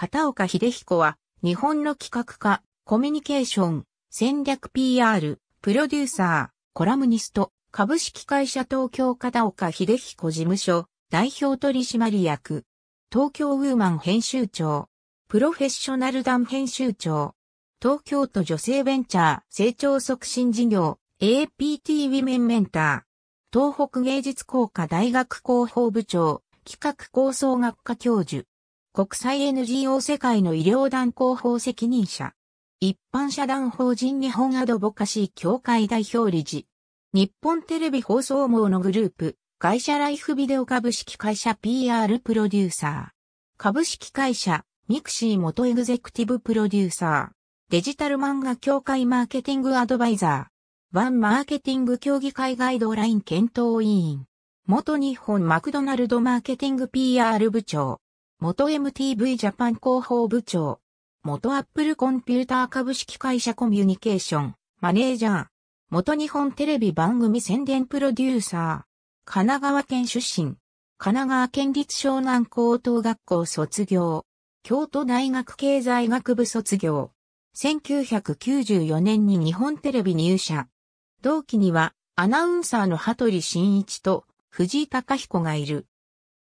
片岡秀彦は、日本の企画家、コミュニケーション、戦略 PR、プロデューサー、コラムニスト、株式会社東京片岡秀彦事務所、代表取締役、東京ウーマン編集長、プロフェッショナル団編集長、東京都女性ベンチャー成長促進事業 APT ウィメンメンター、東北芸術工科大学広報部長、企画構想学科教授、国際 NGO 世界の医療団広報責任者。一般社団法人日本アドボカシー協会代表理事。日本テレビ放送網のグループ、会社ライフビデオ株式会社 PR プロデューサー。株式会社、ミクシー元エグゼクティブプロデューサー。デジタル漫画協会マーケティングアドバイザー。ワンマーケティング協議会ガイドライン検討委員。元日本マクドナルドマーケティング PR 部長。元 MTV ジャパン広報部長、元アップルコンピューター株式会社コミュニケーション、マネージャー、元日本テレビ番組宣伝プロデューサー、神奈川県出身、神奈川県立湘南高等学校卒業、京都大学経済学部卒業、1994年に日本テレビ入社、同期にはアナウンサーの羽鳥慎一と藤井隆彦がいる。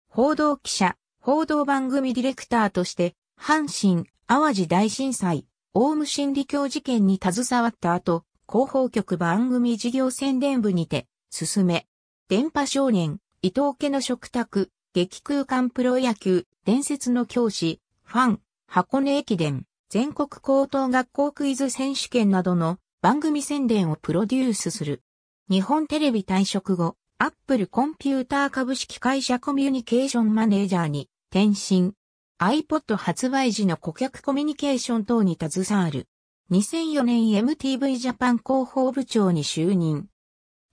報道記者、報道番組ディレクターとして、阪神、淡路大震災、オウム真理教事件に携わった後、広報局番組事業宣伝部にて、進め、電波少年、伊藤家の食卓、激空間プロ野球、伝説の教師、ファン、箱根駅伝、全国高等学校クイズ選手権などの番組宣伝をプロデュースする。日本テレビ退職後、アップルコンピューター株式会社コミュニケーションマネージャーに転身。iPod 発売時の顧客コミュニケーション等に携わる。2004年 MTV ジャパン広報部長に就任。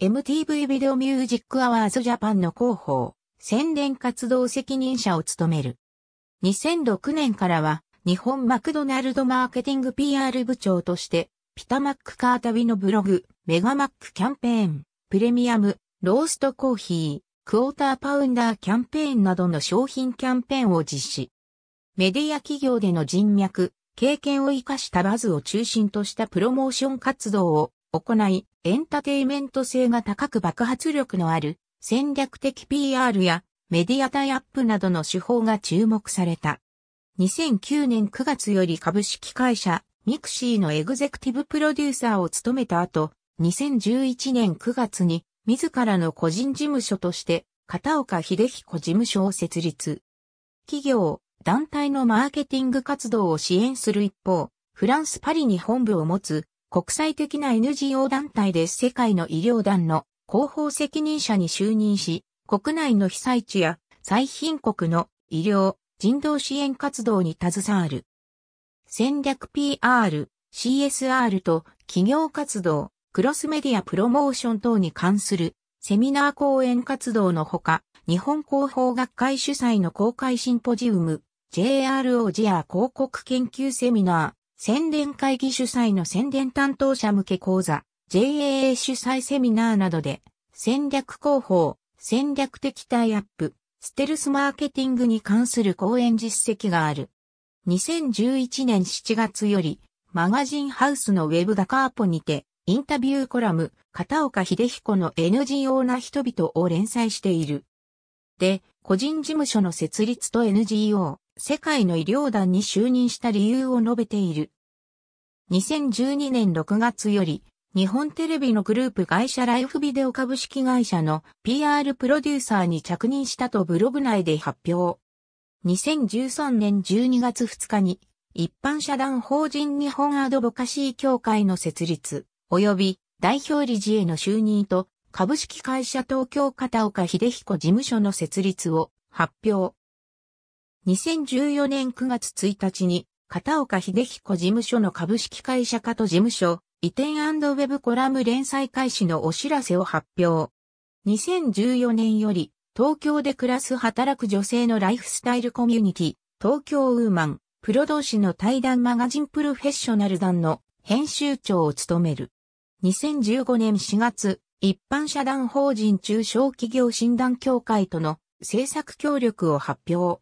MTV ビデオミュージックアワーズジャパンの広報、宣伝活動責任者を務める。2006年からは日本マクドナルドマーケティング PR 部長として、ピタマックカータビのブログ、メガマックキャンペーン、プレミアム、ローストコーヒー、クォーターパウンダーキャンペーンなどの商品キャンペーンを実施。メディア企業での人脈、経験を活かしたバズを中心としたプロモーション活動を行い、エンターテイメント性が高く爆発力のある戦略的 PR やメディアタイアップなどの手法が注目された。2009年9月より株式会社ミクシーのエグゼクティブプロデューサーを務めた後、2011年9月に自らの個人事務所として、片岡秀彦事務所を設立。企業、団体のマーケティング活動を支援する一方、フランス・パリに本部を持つ国際的な NGO 団体で世界の医療団の広報責任者に就任し、国内の被災地や最貧国の医療、人道支援活動に携わる。戦略 PR、CSR と企業活動、クロスメディアプロモーション等に関するセミナー講演活動のほか、日本広報学会主催の公開シンポジウム、JRO ジア広告研究セミナー、宣伝会議主催の宣伝担当者向け講座、JAA 主催セミナーなどで、戦略広報、戦略的タイアップ、ステルスマーケティングに関する講演実績がある。2011年7月より、マガジンハウスのウェブガカーポにて、インタビューコラム、片岡秀彦の NGO な人々を連載している。で、個人事務所の設立と NGO、世界の医療団に就任した理由を述べている。2012年6月より、日本テレビのグループ会社ライフビデオ株式会社の PR プロデューサーに着任したとブログ内で発表。2013年12月2日に、一般社団法人日本アドボカシー協会の設立。及び代表理事への就任と株式会社東京片岡秀彦事務所の設立を発表。2014年9月1日に片岡秀彦事務所の株式会社化と事務所移転ウェブコラム連載開始のお知らせを発表。2014年より東京で暮らす働く女性のライフスタイルコミュニティ東京ウーマンプロ同士の対談マガジンプロフェッショナル団の編集長を務める。2015年4月、一般社団法人中小企業診断協会との政策協力を発表。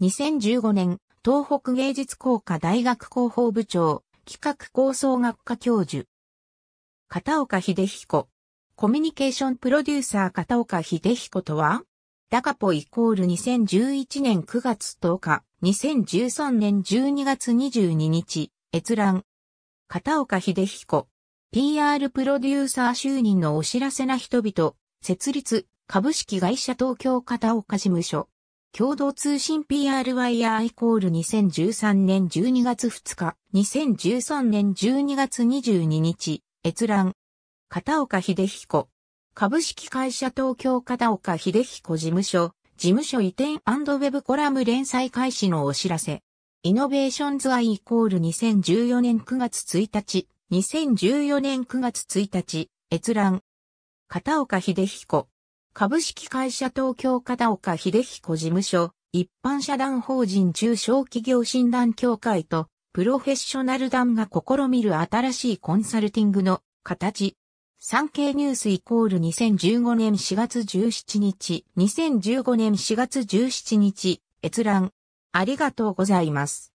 2015年、東北芸術工科大学広報部長、企画構想学科教授。片岡秀彦。コミュニケーションプロデューサー片岡秀彦とは、ダカポイコール2011年9月10日、2013年12月22日、閲覧。片岡秀彦。PR プロデューサー就任のお知らせな人々、設立、株式会社東京片岡事務所。共同通信 PR ワイヤーイコール2013年12月2日、2013年12月22日、閲覧。片岡秀彦。株式会社東京片岡秀彦事務所、事務所移転ウェブコラム連載開始のお知らせ。イノベーションズアイイコール2014年9月1日、2014年9月1日、閲覧。片岡秀彦。株式会社東京片岡秀彦事務所、一般社団法人中小企業診断協会と、プロフェッショナル団が試みる新しいコンサルティングの形。産経ニュースイコール2015年4月17日、2015年4月17日、閲覧。ありがとうございます。